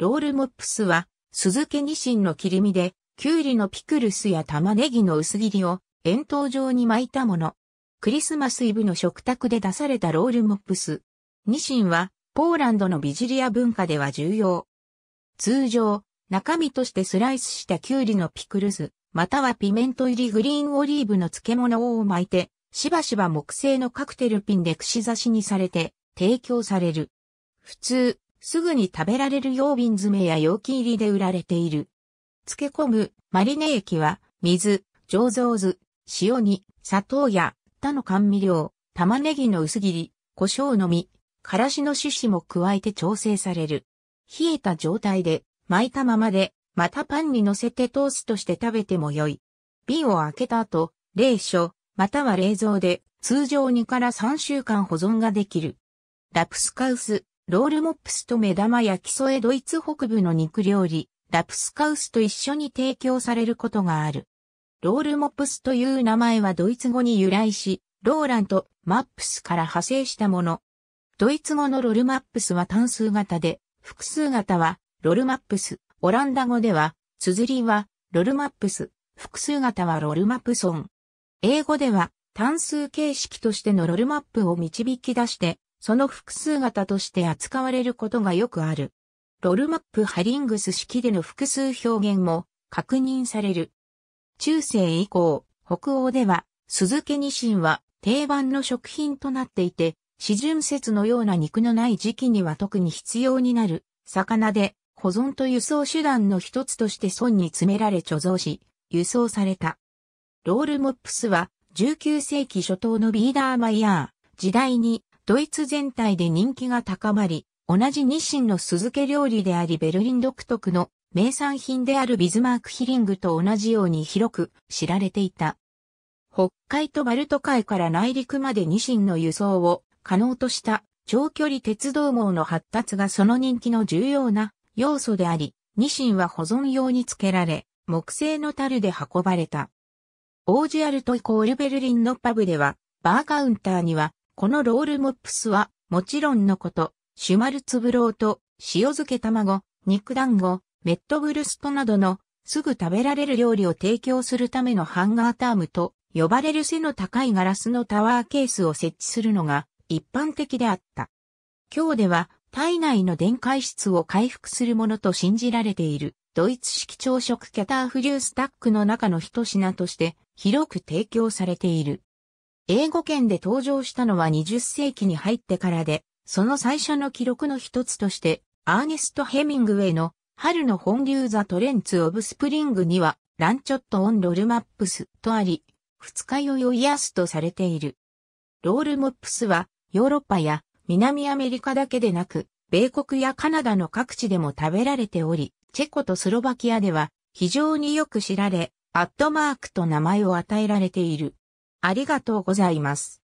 ロールモップスは、酢漬けニシンの切り身で、きゅうりのピクルスや玉ねぎの薄切りを、円筒状に巻いたもの。クリスマスイブの食卓で出されたロールモップス。ニシンは、ポーランドのビジリア文化では重要。通常、中身としてスライスしたキュウリのピクルス、またはピメント入りグリーンオリーブの漬物を巻いて、しばしば木製のカクテルピンで串刺しにされて提供される。普通、すぐに食べられる用瓶詰めや容器入りで売られている。漬け込むマリネ液は、水、醸造酢、塩に、砂糖や他の甘味料、玉ねぎの薄切り、胡椒の実、からしの種子も加えて調整される。冷えた状態で巻いたままで、またパンに乗せてトーストして食べても良い。瓶を開けた後、冷所、または冷蔵で通常2から3週間保存ができる。ラプスカウス、ロールモップスと目玉焼き添えドイツ北部の肉料理、ラプスカウスと一緒に提供されることがある。ロールモップスという名前はドイツ語に由来し、ローランとマップスから派生したもの。ドイツ語のロルマップスは単数型で、複数型はロルマップス、オランダ語では、綴りはロルマップス、複数型はロルマプソン。英語では単数形式としてのロルマップを導き出して、その複数型として扱われることがよくある。ロールマップハリングス式での複数表現も確認される。中世以降、北欧では、鈴毛ニシンは定番の食品となっていて、四純節のような肉のない時期には特に必要になる、魚で保存と輸送手段の一つとして損に詰められ貯蔵し、輸送された。ロールモップスは19世紀初頭のビーダーマイヤー時代にドイツ全体で人気が高まり、同じニシンの鈴け料理でありベルリン独特の名産品であるビズマークヒリングと同じように広く知られていた。北海とバルト海から内陸までニシンの輸送を可能とした長距離鉄道網の発達がその人気の重要な要素であり、ニシンは保存用に付けられ、木製の樽で運ばれた。オージュアルトイコールベルリンのパブでは、バーカウンターにはこのロールモップスは、もちろんのこと、シュマルツブローと、塩漬け卵、肉団子、メットブルストなどの、すぐ食べられる料理を提供するためのハンガータームと、呼ばれる背の高いガラスのタワーケースを設置するのが一般的であった。今日では体内の電解質を回復するものと信じられているドイツ式朝食キャターフリュースタックの中の一品として広く提供されている。英語圏で登場したのは20世紀に入ってからで、その最初の記録の一つとして、アーネスト・ヘミングウェイの春の本流ザ・トレンツ・オブ・スプリングには、ランチョット・オン・ロルマップスとあり、二日酔いを癒すとされている。ロールモップスは、ヨーロッパや南アメリカだけでなく、米国やカナダの各地でも食べられており、チェコとスロバキアでは非常によく知られ、アットマークと名前を与えられている。ありがとうございます。